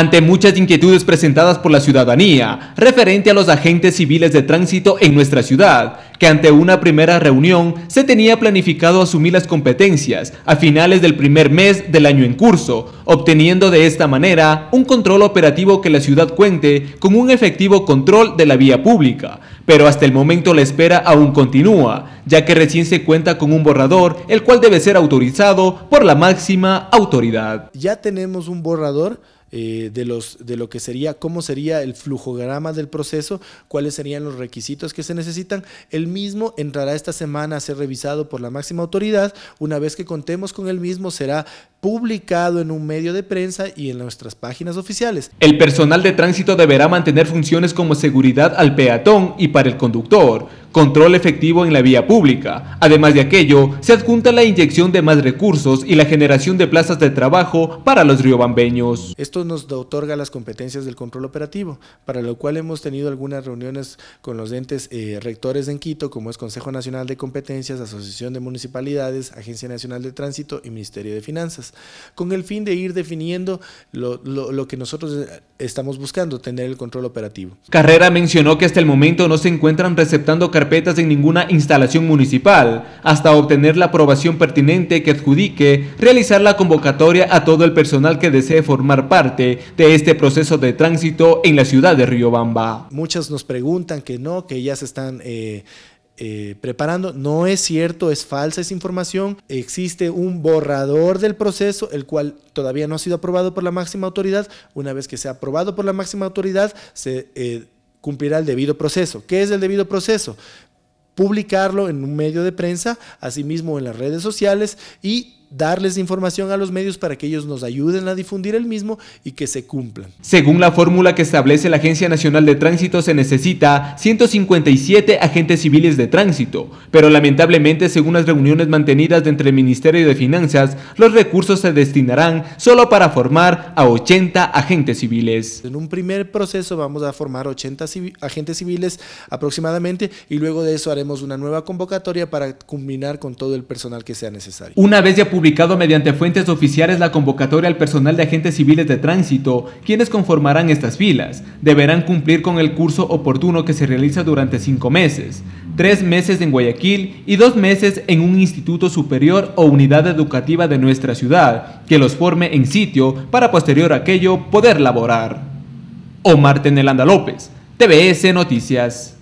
ante muchas inquietudes presentadas por la ciudadanía referente a los agentes civiles de tránsito en nuestra ciudad, que ante una primera reunión se tenía planificado asumir las competencias a finales del primer mes del año en curso, obteniendo de esta manera un control operativo que la ciudad cuente con un efectivo control de la vía pública. Pero hasta el momento la espera aún continúa, ya que recién se cuenta con un borrador, el cual debe ser autorizado por la máxima autoridad. Ya tenemos un borrador eh, de, los, de lo que sería, cómo sería el flujograma del proceso, cuáles serían los requisitos que se necesitan. El mismo entrará esta semana a ser revisado por la máxima autoridad. Una vez que contemos con el mismo, será publicado en un medio de prensa y en nuestras páginas oficiales. El personal de tránsito deberá mantener funciones como seguridad al peatón y para el conductor, control efectivo en la vía pública. Además de aquello, se adjunta la inyección de más recursos y la generación de plazas de trabajo para los riobambeños. Esto nos otorga las competencias del control operativo, para lo cual hemos tenido algunas reuniones con los entes eh, rectores en Quito, como es Consejo Nacional de Competencias, Asociación de Municipalidades, Agencia Nacional de Tránsito y Ministerio de Finanzas con el fin de ir definiendo lo, que nosotros eh, estamos buscando, tener el control operativo. Carrera mencionó que hasta el momento no se encuentran receptando carpetas en ninguna instalación municipal, hasta obtener la aprobación pertinente que adjudique realizar la convocatoria a todo el personal que desee formar parte de este proceso de tránsito en la ciudad de Riobamba. Muchas nos preguntan que no, que ya se están eh, eh, preparando. No es cierto, es falsa esa información. Existe un borrador del proceso, el cual todavía no ha sido aprobado por la máxima autoridad. Una vez que sea aprobado por la máxima autoridad, se eh, cumplirá el debido proceso. ¿Qué es el debido proceso? Publicarlo en un medio de prensa, asimismo en las redes sociales y darles información a los medios para que ellos nos ayuden a difundir el mismo y que se cumplan. Según la fórmula que establece la Agencia Nacional de Tránsito, se necesita 157 agentes civiles de tránsito, pero lamentablemente, según las reuniones mantenidas entre el Ministerio de Finanzas, los recursos se destinarán solo para formar a 80 agentes civiles. En un primer proceso vamos a formar 80 agentes civiles aproximadamente y luego de eso haremos una nueva convocatoria para combinar con todo el personal que sea necesario. Una vez ya publicado mediante fuentes oficiales la convocatoria al personal de agentes civiles de tránsito, quienes conformarán estas filas. Deberán cumplir con el curso oportuno que se realiza durante cinco meses, tres meses en Guayaquil y dos meses en un instituto superior o unidad educativa de nuestra ciudad, que los forme en sitio para posterior a aquello poder laborar. Omar Tenelanda López, TBS Noticias.